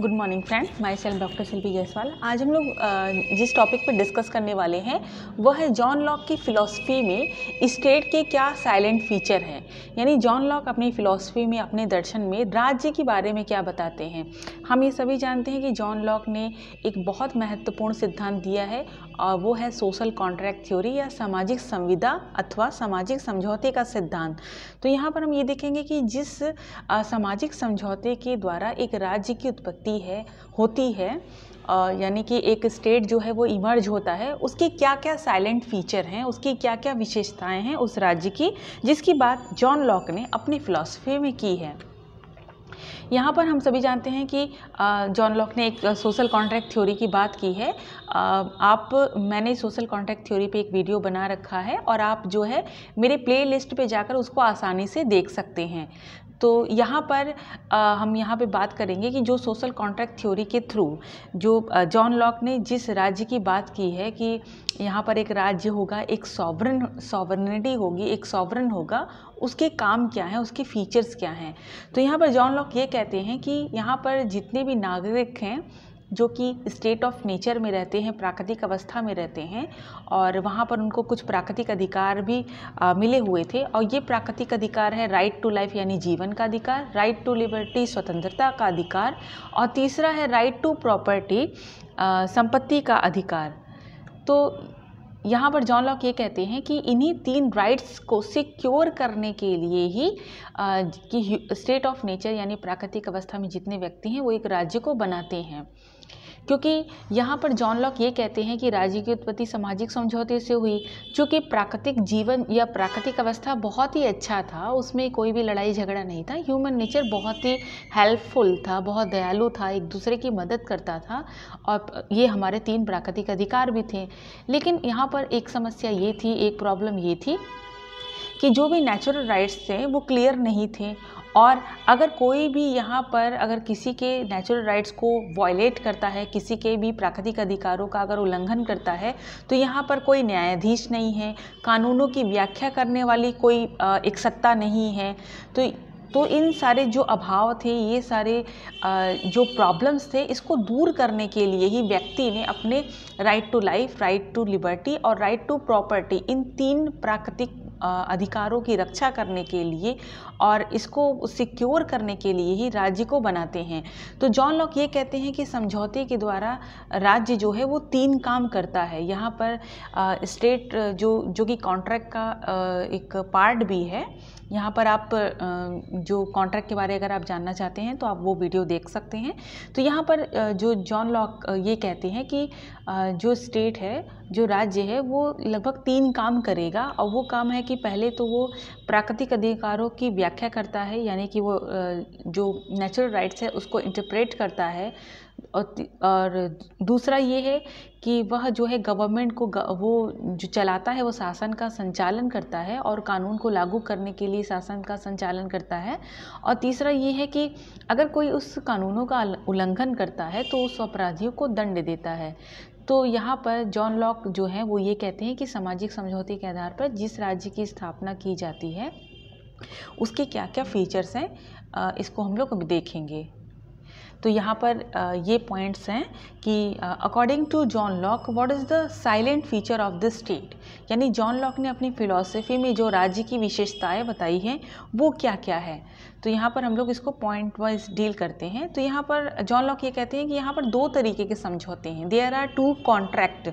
good morning friend my self doctor Shilpi Jaiswal आज हम लोग जिस टॉपिक पर डिस्कस करने वाले हैं वह है जॉन लॉक की फ़िलासफ़ी में स्टेट के क्या साइलेंट फीचर हैं यानी जॉन लॉक अपनी फ़िलासफ़ी में अपने दर्शन में राज्य के बारे में क्या बताते हैं हम ये सभी जानते हैं कि जॉन लॉक ने एक बहुत महत्वपूर्ण सिद्धांत दिया है और वो है सोशल कॉन्ट्रैक्ट थ्योरी या सामाजिक संविदा अथवा सामाजिक समझौते का सिद्धांत तो यहाँ पर हम ये देखेंगे कि जिस सामाजिक समझौते के द्वारा एक राज्य की उत्पत्ति है होती है यानी कि एक स्टेट जो है वो इमर्ज होता है उसकी क्या क्या साइलेंट फीचर हैं उसकी क्या क्या विशेषताएं हैं उस राज्य की जिसकी बात जॉन लॉक ने अपनी फिलॉसफी में की है यहाँ पर हम सभी जानते हैं कि जॉन लॉक ने एक सोशल कॉन्ट्रैक्ट थ्योरी की बात की है आप मैंने सोशल कॉन्ट्रैक्ट थ्योरी पे एक वीडियो बना रखा है और आप जो है मेरे प्ले लिस्ट पर जाकर उसको आसानी से देख सकते हैं तो यहाँ पर आ, हम यहाँ पे बात करेंगे कि जो सोशल कॉन्ट्रैक्ट थ्योरी के थ्रू जो जॉन लॉक ने जिस राज्य की बात की है कि यहाँ पर एक राज्य होगा एक सॉवरन सॉवरनिटी होगी एक सॉवरन होगा उसके काम क्या हैं उसके फीचर्स क्या हैं तो यहाँ पर जॉन लॉक ये कहते हैं कि यहाँ पर जितने भी नागरिक हैं जो कि स्टेट ऑफ नेचर में रहते हैं प्राकृतिक अवस्था में रहते हैं और वहाँ पर उनको कुछ प्राकृतिक अधिकार भी आ, मिले हुए थे और ये प्राकृतिक अधिकार है राइट टू लाइफ यानी जीवन का अधिकार राइट टू लिबर्टी स्वतंत्रता का अधिकार और तीसरा है राइट टू प्रॉपर्टी संपत्ति का अधिकार तो यहाँ पर जॉन लॉक ये कहते हैं कि इन्हीं तीन राइट्स को सिक्योर करने के लिए ही आ, कि स्टेट ऑफ नेचर यानी प्राकृतिक अवस्था में जितने व्यक्ति हैं वो एक राज्य को बनाते हैं क्योंकि यहाँ पर जॉन लॉक ये कहते हैं कि राज्य की उत्पत्ति सामाजिक समझौते से हुई चूँकि प्राकृतिक जीवन या प्राकृतिक अवस्था बहुत ही अच्छा था उसमें कोई भी लड़ाई झगड़ा नहीं था ह्यूमन नेचर बहुत ही हेल्पफुल था बहुत दयालु था एक दूसरे की मदद करता था और ये हमारे तीन प्राकृतिक अधिकार भी थे लेकिन यहाँ पर एक समस्या ये थी एक प्रॉब्लम ये थी कि जो भी नेचुरल राइट्स थे वो क्लियर नहीं थे और अगर कोई भी यहाँ पर अगर किसी के नेचुरल राइट्स को वॉयलेट करता है किसी के भी प्राकृतिक अधिकारों का अगर उल्लंघन करता है तो यहाँ पर कोई न्यायाधीश नहीं है कानूनों की व्याख्या करने वाली कोई एक सत्ता नहीं है तो तो इन सारे जो अभाव थे ये सारे जो प्रॉब्लम्स थे इसको दूर करने के लिए ही व्यक्ति ने अपने right to life right to liberty और राइट टू प्रॉपर्टी इन तीन प्राकृतिक अधिकारों की रक्षा करने के लिए और इसको सिक्योर करने के लिए ही राज्य को बनाते हैं तो जॉन लॉक ये कहते हैं कि समझौते के द्वारा राज्य जो है वो तीन काम करता है यहाँ पर आ, स्टेट जो जो कि कॉन्ट्रैक्ट का आ, एक पार्ट भी है यहाँ पर आप जो कॉन्ट्रैक्ट के बारे में अगर आप जानना चाहते हैं तो आप वो वीडियो देख सकते हैं तो यहाँ पर जो जॉन लॉक ये कहते हैं कि जो स्टेट है जो राज्य है वो लगभग तीन काम करेगा और वो काम है कि पहले तो वो प्राकृतिक अधिकारों की व्याख्या व्याख्या करता है यानी कि वो जो नेचुरल राइट्स है उसको इंटरप्रेट करता है और और दूसरा ये है कि वह जो है गवर्नमेंट को वो जो चलाता है वो शासन का संचालन करता है और कानून को लागू करने के लिए शासन का संचालन करता है और तीसरा ये है कि अगर कोई उस कानूनों का उल्लंघन करता है तो उस अपराधियों को दंड देता है तो यहाँ पर जॉन लॉक जो है वो ये कहते हैं कि सामाजिक समझौते के आधार पर जिस राज्य की स्थापना की जाती है उसके क्या क्या फ़ीचर्स हैं इसको हम लोग देखेंगे तो यहाँ पर ये पॉइंट्स हैं कि according to John Locke what is the silent feature of the state यानी जॉन लॉक ने अपनी फिलॉसफी में जो राज्य की विशेषताएं बताई हैं वो क्या क्या है तो यहाँ पर हम लोग इसको पॉइंट वाइज डील करते हैं तो यहाँ पर जॉन लॉक ये कहते हैं कि यहाँ पर दो तरीके के समझौते हैं there are two contract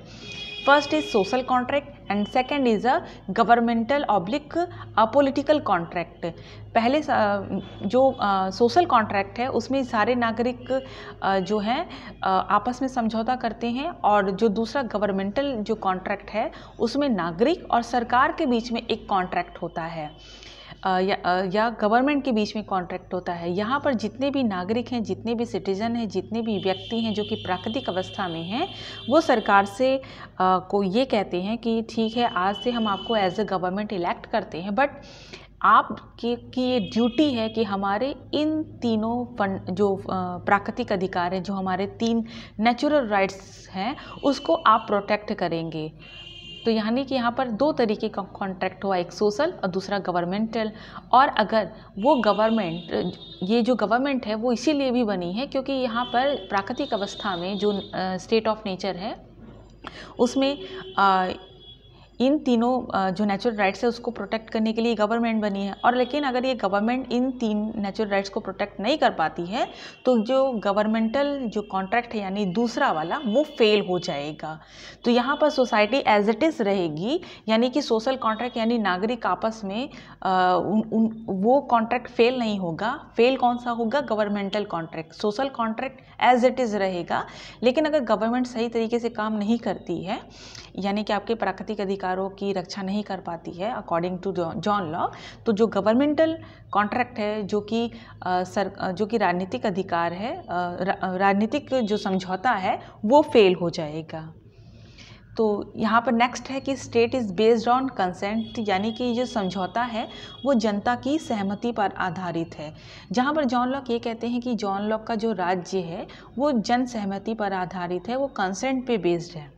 first is social contract and second is a governmental oblique political contract पहले जो सोशल कॉन्ट्रैक्ट है उसमें सारे नागरिक जो हैं आपस में समझौता करते हैं और जो दूसरा गवर्नमेंटल जो कॉन्ट्रैक्ट है उसमें नागरिक और सरकार के बीच में एक कॉन्ट्रैक्ट होता है या, गवर्नमेंट के बीच में कॉन्ट्रैक्ट होता है यहाँ पर जितने भी नागरिक हैं जितने भी सिटीज़न हैं जितने भी व्यक्ति हैं जो कि प्राकृतिक अवस्था में हैं वो सरकार से आ, को ये कहते हैं कि ठीक है आज से हम आपको एज अ गवर्नमेंट इलेक्ट करते हैं बट आपके की ये ड्यूटी है कि हमारे इन तीनों फंड जो प्राकृतिक अधिकार हैं जो हमारे तीन नेचुरल राइट्स हैं उसको आप प्रोटेक्ट करेंगे तो यानी कि यहाँ पर दो तरीके का कॉन्ट्रैक्ट हुआ एक सोशल और दूसरा गवर्नमेंटल और अगर वो गवर्नमेंट ये जो गवर्नमेंट है वो इसीलिए भी बनी है क्योंकि यहाँ पर प्राकृतिक अवस्था में जो स्टेट ऑफ नेचर है उसमें इन तीनों जो नेचुरल राइट्स है उसको प्रोटेक्ट करने के लिए गवर्नमेंट बनी है और लेकिन अगर ये गवर्नमेंट इन तीन नेचुरल राइट्स को प्रोटेक्ट नहीं कर पाती है तो जो गवर्नमेंटल जो कॉन्ट्रैक्ट है यानी दूसरा वाला वो फेल हो जाएगा तो यहाँ पर सोसाइटी एज इट इज़ रहेगी यानी कि सोशल कॉन्ट्रैक्ट यानी नागरिक आपस में आ, उन, उन, वो कॉन्ट्रैक्ट फेल नहीं होगा फेल कौन सा होगा governmental contract social contract as it is रहेगा लेकिन अगर गवर्नमेंट सही तरीके से काम नहीं करती है यानी कि आपके प्राकृतिक अधिकारों की रक्षा नहीं कर पाती है अकॉर्डिंग टू जॉन लॉ तो जो गवर्नमेंटल कॉन्ट्रैक्ट है जो कि सर जो कि राजनीतिक अधिकार है राजनीतिक जो समझौता है वो फेल हो जाएगा तो यहाँ पर नेक्स्ट है कि state is based on consent यानी कि जो समझौता है वो जनता की सहमति पर आधारित है जहाँ पर जॉन लॉक ये कहते हैं कि जॉन लॉक का जो राज्य है वो जन सहमति पर आधारित है वो कंसेंट पे बेस्ड है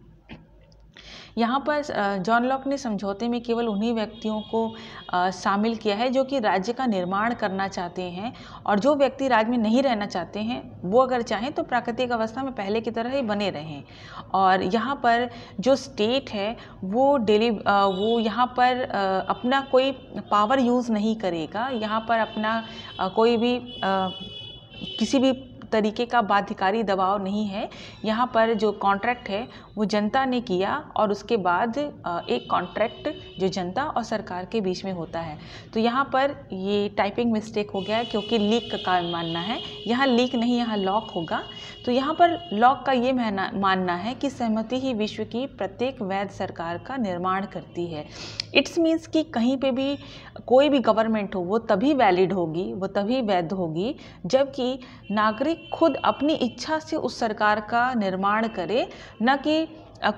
यहाँ पर जॉन लॉक ने समझौते में केवल उन्हीं व्यक्तियों को शामिल किया है जो कि राज्य का निर्माण करना चाहते हैं और जो व्यक्ति राज्य में नहीं रहना चाहते हैं वो अगर चाहें तो प्राकृतिक अवस्था में पहले की तरह ही बने रहें और यहाँ पर जो स्टेट है वो डेली वो यहाँ पर अपना कोई पावर यूज़ नहीं करेगा यहाँ पर अपना कोई भी किसी भी तरीके का बाध्यकारी दबाव नहीं है यहाँ पर जो कॉन्ट्रैक्ट है वो जनता ने किया और उसके बाद एक कॉन्ट्रैक्ट जो जनता और सरकार के बीच में होता है तो यहाँ पर ये टाइपिंग मिस्टेक हो गया है क्योंकि लीक का काम मानना है यहाँ लीक नहीं यहाँ लॉक होगा तो यहाँ पर लॉक का ये मानना है कि सहमति ही विश्व की प्रत्येक वैध सरकार का निर्माण करती है इट्स मीन्स कि कहीं पे भी कोई भी गवर्नमेंट हो वो तभी वैलिड होगी वो तभी वैध होगी जबकि नागरिक खुद अपनी इच्छा से उस सरकार का निर्माण करे न कि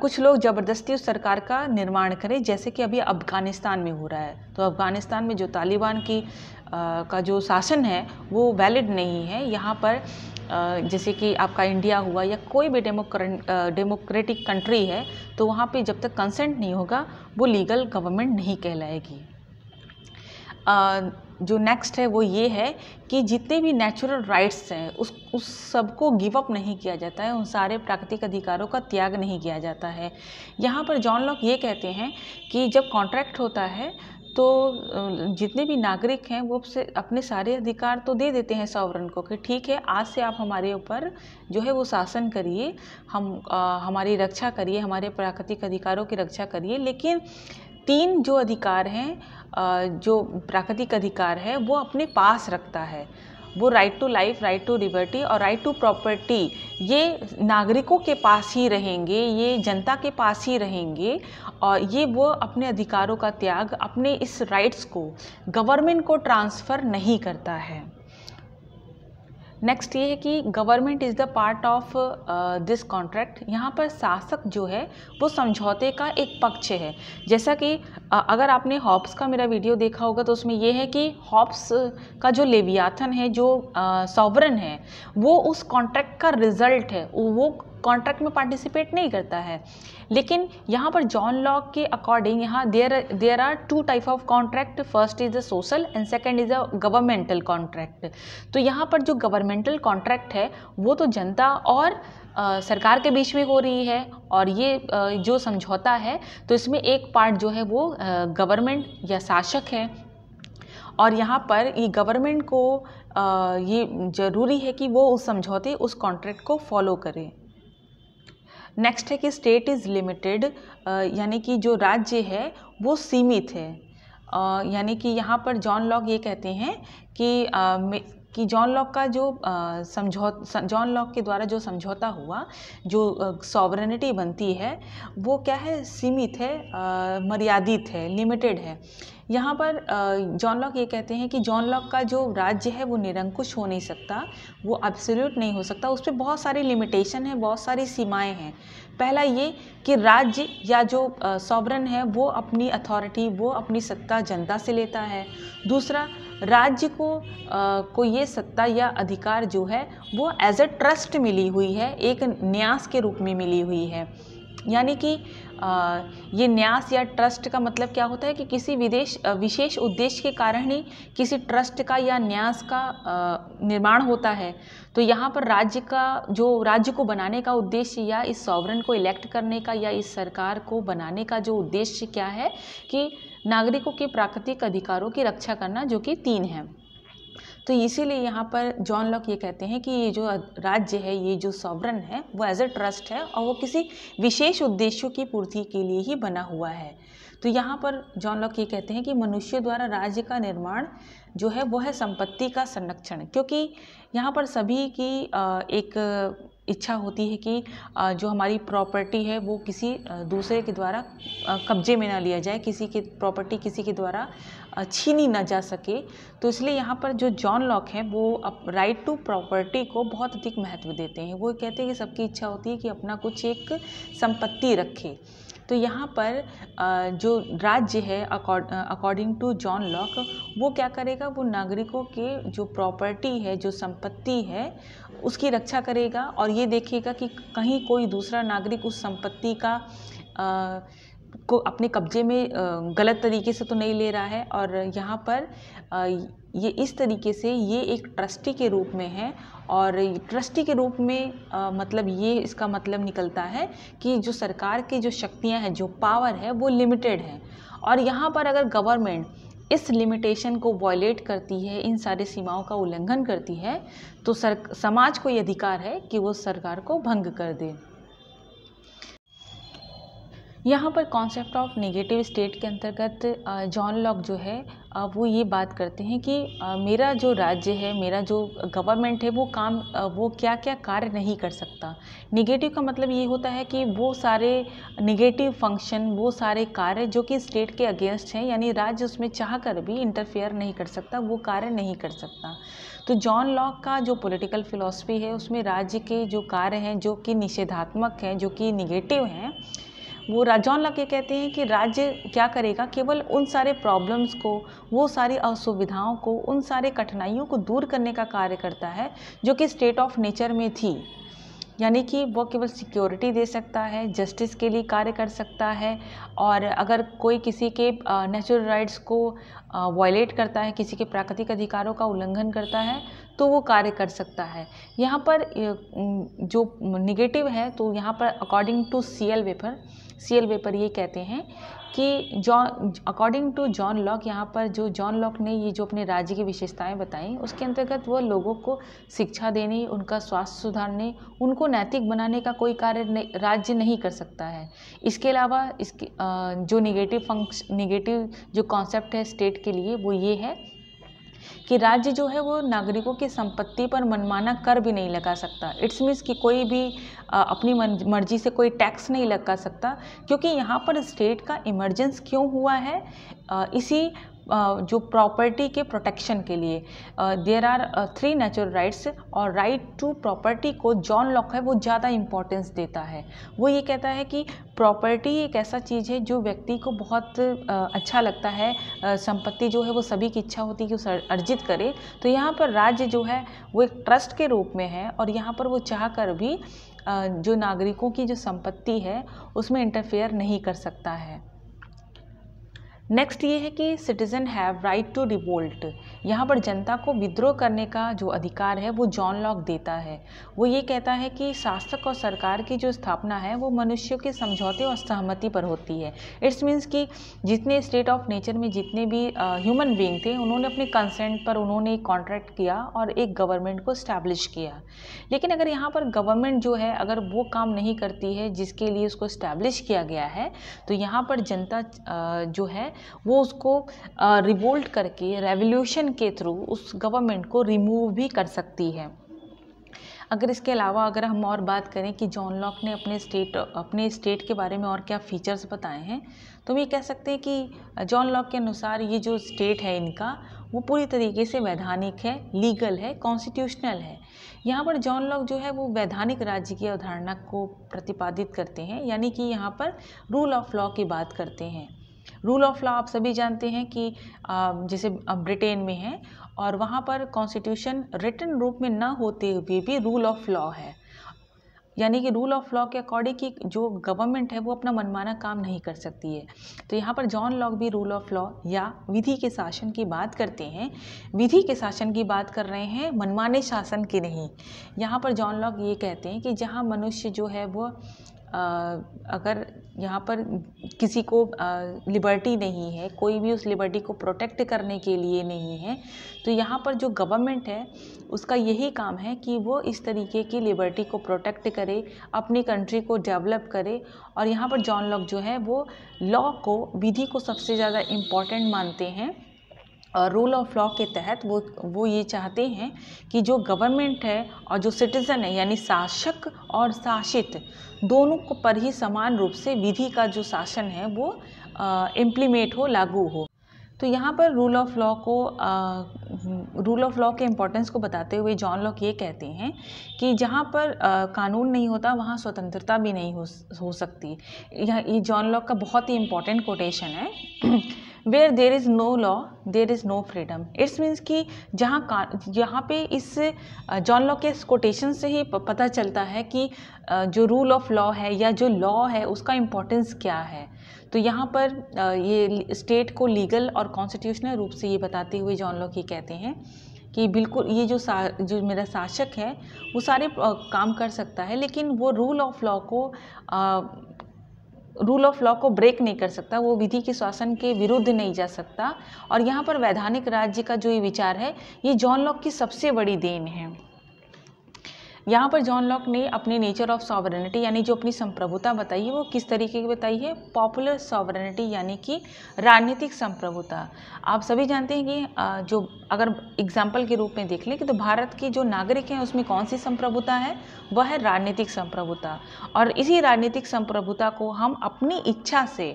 कुछ लोग ज़बरदस्ती उस सरकार का निर्माण करें जैसे कि अभी अफ़गानिस्तान में हो रहा है तो अफ़गानिस्तान में जो तालिबान की आ, का जो शासन है वो वैलिड नहीं है यहाँ पर आ, जैसे कि आपका इंडिया हुआ या कोई भी डेमोक्रेटिक कंट्री है तो वहाँ पे जब तक कंसेंट नहीं होगा वो लीगल गवर्नमेंट नहीं कहलाएगी जो नेक्स्ट है वो ये है कि जितने भी नेचुरल राइट्स हैं उस उस सबको गिव अप नहीं किया जाता है उन सारे प्राकृतिक अधिकारों का त्याग नहीं किया जाता है यहाँ पर जॉन लॉक ये कहते हैं कि जब कॉन्ट्रैक्ट होता है तो जितने भी नागरिक हैं वो से अपने सारे अधिकार तो दे देते हैं सावरण को कि ठीक है आज से आप हमारे ऊपर जो है वो शासन करिए हम आ, हमारी रक्षा करिए हमारे प्राकृतिक अधिकारों की रक्षा करिए लेकिन तीन जो अधिकार हैं जो प्राकृतिक अधिकार है वो अपने पास रखता है वो right to life right to liberty और राइट टू प्रॉपर्टी ये नागरिकों के पास ही रहेंगे ये जनता के पास ही रहेंगे और ये वो अपने अधिकारों का त्याग अपने इस राइट्स को गवर्नमेंट को ट्रांसफ़र नहीं करता है नेक्स्ट ये है कि government is the part of this contract यहाँ पर शासक जो है वो समझौते का एक पक्ष है जैसा कि uh, अगर आपने हॉब्स का मेरा वीडियो देखा होगा तो उसमें यह है कि हॉप्स का जो लेवियाथन है जो सॉवरन uh, है वो उस कॉन्ट्रैक्ट का रिजल्ट है वो कॉन्ट्रैक्ट में पार्टिसिपेट नहीं करता है लेकिन यहाँ पर जॉन लॉक के अकॉर्डिंग यहाँ there there are two type of contract first is a social and second is a governmental contract तो यहाँ पर जो गवर्नमेंटल कॉन्ट्रैक्ट है वो तो जनता और आ, सरकार के बीच में हो रही है और ये आ, जो समझौता है तो इसमें एक पार्ट जो है वो गवर्नमेंट या शासक है और यहाँ पर ये गवर्नमेंट को आ, ये ज़रूरी है कि वो उस समझौते उस कॉन्ट्रैक्ट को फॉलो करें नेक्स्ट है कि स्टेट इज़ लिमिटेड यानी कि जो राज्य है वो सीमित है यानी कि यहाँ पर जॉन लॉग ये कहते हैं कि कि जॉन लॉक का जो समझौता जॉन लॉक के द्वारा जो समझौता हुआ जो सॉवरनिटी बनती है वो क्या है सीमित है आ, मर्यादित है लिमिटेड है यहाँ पर जॉन लॉक ये कहते हैं कि जॉन लॉक का जो राज्य है वो निरंकुश हो नहीं सकता वो एब्सोल्यूट नहीं हो सकता उस पर बहुत सारी लिमिटेशन है बहुत सारी सीमाएं हैं पहला ये कि राज्य या जो सॉवरन है वो अपनी अथॉरिटी वो अपनी सत्ता जनता से लेता है दूसरा राज्य को आ, को ये सत्ता या अधिकार जो है वो एज ए ट्रस्ट मिली हुई है एक न्यास के रूप में मिली हुई है यानी कि आ, ये न्यास या ट्रस्ट का मतलब क्या होता है कि किसी विदेश विशेष उद्देश्य के कारण ही किसी ट्रस्ट का या न्यास का निर्माण होता है तो यहाँ पर राज्य का जो राज्य को बनाने का उद्देश्य या इस सॉवरन को इलेक्ट करने का या इस सरकार को बनाने का जो उद्देश्य क्या है कि नागरिकों के प्राकृतिक अधिकारों की रक्षा करना जो कि तीन है तो इसीलिए यहाँ पर जॉन लॉक ये कहते हैं कि ये जो राज्य है ये जो सॉवरन है वो एज अ ट्रस्ट है और वो किसी विशेष उद्देश्यों की पूर्ति के लिए ही बना हुआ है तो यहाँ पर जॉन लॉक ये कहते हैं कि मनुष्य द्वारा राज्य का निर्माण जो है वो है संपत्ति का संरक्षण क्योंकि यहाँ पर सभी की एक इच्छा होती है कि जो हमारी प्रॉपर्टी है वो किसी दूसरे के द्वारा कब्जे में ना लिया जाए किसी की प्रॉपर्टी किसी के द्वारा छीनी ना जा सके तो इसलिए यहाँ पर जो जॉन लॉक हैं वो अप राइट टू प्रॉपर्टी को बहुत अधिक महत्व देते हैं वो कहते हैं कि सबकी इच्छा होती है कि अपना कुछ एक संपत्ति रखे तो यहाँ पर जो राज्य है अकॉर्डिंग टू जॉन लॉक वो क्या करेगा वो नागरिकों के जो प्रॉपर्टी है जो संपत्ति है उसकी रक्षा करेगा और ये देखेगा कि कहीं कोई दूसरा नागरिक उस संपत्ति का आ, को अपने कब्जे में गलत तरीके से तो नहीं ले रहा है और यहाँ पर ये इस तरीके से ये एक ट्रस्टी के रूप में है और ट्रस्टी के रूप में आ, मतलब ये इसका मतलब निकलता है कि जो सरकार की जो शक्तियाँ हैं जो पावर है वो लिमिटेड है और यहाँ पर अगर गवर्नमेंट इस लिमिटेशन को वॉयलेट करती है इन सारी सीमाओं का उल्लंघन करती है तो सर समाज को ये अधिकार है कि वो सरकार को भंग कर दे यहाँ पर कॉन्सेप्ट ऑफ नेगेटिव स्टेट के अंतर्गत जॉन लॉक जो है वो ये बात करते हैं कि मेरा जो राज्य है मेरा जो गवर्नमेंट है वो काम वो क्या क्या कार्य नहीं कर सकता निगेटिव का मतलब ये होता है कि वो सारे निगेटिव फंक्शन वो सारे कार्य जो कि स्टेट के अगेंस्ट हैं यानी राज्य उसमें चाह कर भी इंटरफेयर नहीं कर सकता वो कार्य नहीं कर सकता तो जॉन लॉक का जो पॉलिटिकल फिलॉसफी है उसमें राज्य के जो कार्य हैं जो कि निषेधात्मक हैं जो कि निगेटिव हैं वो राजौन लॉक के कहते हैं कि राज्य क्या करेगा केवल उन सारे प्रॉब्लम्स को वो सारी असुविधाओं को उन सारे कठिनाइयों को दूर करने का कार्य करता है जो कि स्टेट ऑफ नेचर में थी यानी कि वो केवल सिक्योरिटी दे सकता है जस्टिस के लिए कार्य कर सकता है और अगर कोई किसी के नेचुरल राइट्स को वायलेट करता है किसी के प्राकृतिक अधिकारों का उल्लंघन करता है तो वो कार्य कर सकता है यहाँ पर जो निगेटिव है तो यहाँ पर according to C L Wayper C L Wayper ये कहते हैं कि John according to John Locke यहाँ पर जो जॉन लॉक ने ये जो अपने राज्य की विशेषताएं बताई उसके अंतर्गत वह लोगों को शिक्षा देने उनका स्वास्थ्य सुधारने उनको नैतिक बनाने का कोई कार्य राज्य नहीं कर सकता है इसके अलावा इसके जो निगेटिव फंक्श निगेटिव जो कॉन्सेप्ट है स्टेट के लिए वो ये है कि राज्य जो है वो नागरिकों की संपत्ति पर मनमाना कर भी नहीं लगा सकता इट्स मीन्स कि कोई भी अपनी मर्जी से कोई टैक्स नहीं लगा सकता क्योंकि यहाँ पर स्टेट का इमरजेंस क्यों हुआ है इसी जो प्रॉपर्टी के प्रोटेक्शन के लिए there are three natural rights और राइट टू प्रॉपर्टी को जॉन लॉक है वो ज़्यादा इम्पोर्टेंस देता है वो ये कहता है कि प्रॉपर्टी एक ऐसा चीज़ है जो व्यक्ति को बहुत अच्छा लगता है संपत्ति जो है वो सभी की इच्छा होती है कि उसे अर्जित करे तो यहाँ पर राज्य जो है वो एक ट्रस्ट के रूप में है और यहाँ पर वो चाह कर भी जो नागरिकों की जो संपत्ति है उसमें इंटरफेयर नहीं कर सकता है नेक्स्ट ये है कि citizen have right to revolt यहाँ पर जनता को विद्रोह करने का जो अधिकार है वो जॉन लॉक देता है वो ये कहता है कि शासक और सरकार की जो स्थापना है वो मनुष्यों के समझौते और सहमति पर होती है इट्स मीन्स कि जितने स्टेट ऑफ नेचर में जितने भी ह्यूमन बींग थे उन्होंने अपने कंसेंट पर उन्होंने कॉन्ट्रैक्ट किया और एक गवर्नमेंट को इस्टेब्लिश किया लेकिन अगर यहाँ पर गवर्नमेंट जो है अगर वो काम नहीं करती है जिसके लिए उसको इस्टेब्लिश किया गया है तो यहाँ पर जनता जो है वो उसको रिवोल्ट करके रेवोल्यूशन के थ्रू उस गवर्नमेंट को रिमूव भी कर सकती है अगर इसके अलावा अगर हम और बात करें कि जॉन लॉक ने अपने स्टेट अपने स्टेट के बारे में और क्या फीचर्स बताए हैं तो हम ये कह सकते हैं कि जॉन लॉक के अनुसार ये जो स्टेट है इनका वो पूरी तरीके से वैधानिक है लीगल है कॉन्स्टिट्यूशनल है यहाँ पर जॉन लॉक जो है वो वैधानिक राज्य की अवधारणा को प्रतिपादित करते हैं यानी कि यहाँ पर रूल ऑफ लॉ की बात करते हैं रूल ऑफ लॉ आप सभी जानते हैं कि जैसे ब्रिटेन में है और वहाँ पर कॉन्स्टिट्यूशन रिटर्न रूप में ना होते हुए भी रूल ऑफ लॉ है यानी कि रूल ऑफ लॉ के अकॉर्डिंग कि जो गवर्नमेंट है वो अपना मनमाना काम नहीं कर सकती है तो यहाँ पर जॉन लॉक भी रूल ऑफ लॉ या विधि के शासन की बात करते हैं विधि के शासन की बात कर रहे हैं मनमाने शासन की नहीं यहाँ पर जॉन लॉक ये कहते हैं कि जहाँ मनुष्य जो है वो अगर यहाँ पर किसी को लिबर्टी नहीं है कोई भी उस लिबर्टी को प्रोटेक्ट करने के लिए नहीं है तो यहाँ पर जो गवर्नमेंट है उसका यही काम है कि वो इस तरीके की लिबर्टी को प्रोटेक्ट करे अपनी कंट्री को डेवलप करे और यहाँ पर जॉन लॉक जो है वो लॉ को विधि को सबसे ज़्यादा इम्पॉर्टेंट मानते हैं रूल ऑफ लॉ के तहत वो वो ये चाहते हैं कि जो गवर्नमेंट है और जो सिटीज़न है यानी शासक और शासित दोनों को पर ही समान रूप से विधि का जो शासन है वो इम्प्लीमेंट हो लागू हो तो यहाँ पर रूल ऑफ लॉ को रूल ऑफ लॉ के इम्पोर्टेंस को बताते हुए जॉन लॉक ये कहते हैं कि जहाँ पर आ, कानून नहीं होता वहाँ स्वतंत्रता भी नहीं हो हो सकती यह ये जॉन लॉक का बहुत ही इम्पोर्टेंट कोटेशन है where there is no law there is no freedom it's means कि जहाँ का यहाँ पे इस जॉन लॉ के कोटेशन से ही पता चलता है कि जो रूल ऑफ लॉ है या जो लॉ है उसका इम्पोर्टेंस क्या है तो यहाँ पर ये स्टेट को लीगल और कॉन्स्टिट्यूशनल रूप से ये बताते हुए जॉन लॉ की कहते हैं कि बिल्कुल ये जो सा जो मेरा शासक है वो सारे काम कर सकता है लेकिन वो रूल ऑफ लॉ को रूल ऑफ लॉ को ब्रेक नहीं कर सकता वो विधि के शासन के विरुद्ध नहीं जा सकता और यहाँ पर वैधानिक राज्य का जो ये विचार है ये जॉन लॉक की सबसे बड़ी देन है यहाँ पर जॉन लॉक ने अपनी नेचर ऑफ सॉवरेनिटी यानी जो अपनी संप्रभुता बताई है वो किस तरीके की बताई है पॉपुलर सॉवरेनिटी यानी कि राजनीतिक संप्रभुता आप सभी जानते हैं कि जो अगर एग्जाम्पल के रूप में देख लें कि तो भारत की जो नागरिक हैं उसमें कौन सी संप्रभुता है वह है राजनीतिक संप्रभुता और इसी राजनीतिक संप्रभुता को हम अपनी इच्छा से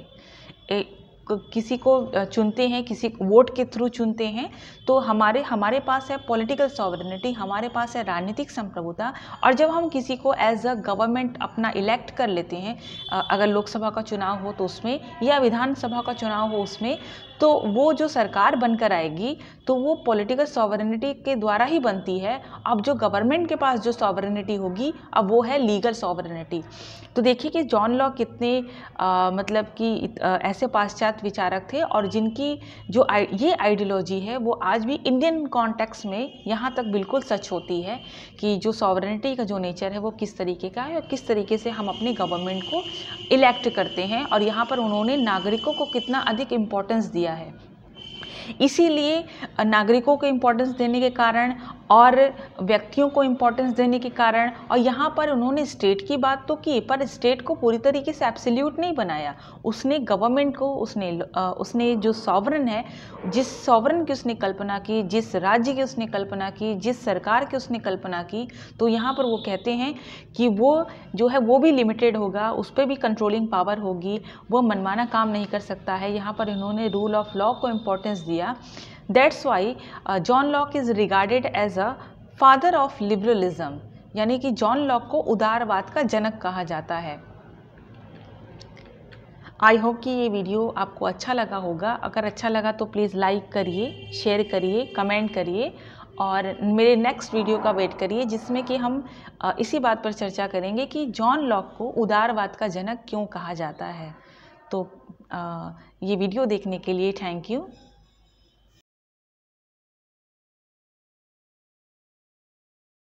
किसी को चुनते हैं किसी वोट के थ्रू चुनते हैं तो हमारे हमारे पास है पॉलिटिकल सॉवरनिटी हमारे पास है राजनीतिक संप्रभुता और जब हम किसी को एज अ गवर्नमेंट अपना इलेक्ट कर लेते हैं अगर लोकसभा का चुनाव हो तो उसमें या विधानसभा का चुनाव हो उसमें तो वो जो सरकार बनकर आएगी तो वो पॉलिटिकल सॉवरनिटी के द्वारा ही बनती है अब जो गवर्नमेंट के पास जो सॉवरनिटी होगी अब वो है लीगल सॉवरनिटी तो देखिए कि जॉन लॉ कितने आ, मतलब कि ऐसे पाश्चात्य विचारक थे और जिनकी जो आ, ये आइडियोलॉजी है वो आज भी इंडियन कॉन्टेक्स में यहाँ तक बिल्कुल सच होती है कि जो सॉवरनिटी का जो नेचर है वो किस तरीके का है और किस तरीके से हम अपने गवर्नमेंट को इलेक्ट करते हैं और यहाँ पर उन्होंने नागरिकों को कितना अधिक इम्पोर्टेंस दिया किया है इसीलिए नागरिकों को इम्पोर्टेंस देने के कारण और व्यक्तियों को इम्पोर्टेंस देने के कारण और यहाँ पर उन्होंने स्टेट की बात तो की पर स्टेट को पूरी तरीके से एब्सल्यूट नहीं बनाया उसने गवर्नमेंट को उसने उसने जो सॉवरन है जिस सॉवरन की उसने कल्पना की जिस राज्य की उसने कल्पना की जिस सरकार की उसने कल्पना की तो यहाँ पर वो कहते हैं कि वो जो है वो भी लिमिटेड होगा उस पर भी कंट्रोलिंग पावर होगी वो मनमाना काम नहीं कर सकता है यहाँ पर इन्होंने रूल ऑफ लॉ को इम्पोर्टेंस दिया that's why John Locke is regarded as a father of liberalism यानी कि जॉन लॉक को उदारवाद का जनक कहा जाता है आई होप कि ये वीडियो आपको अच्छा लगा होगा अगर अच्छा लगा तो प्लीज़ लाइक करिए शेयर करिए कमेंट करिए और मेरे नेक्स्ट वीडियो का वेट करिए जिसमें कि हम uh, इसी बात पर चर्चा करेंगे कि जॉन लॉक को उदारवाद का जनक क्यों कहा जाता है तो uh, ये वीडियो देखने के लिए थैंक यू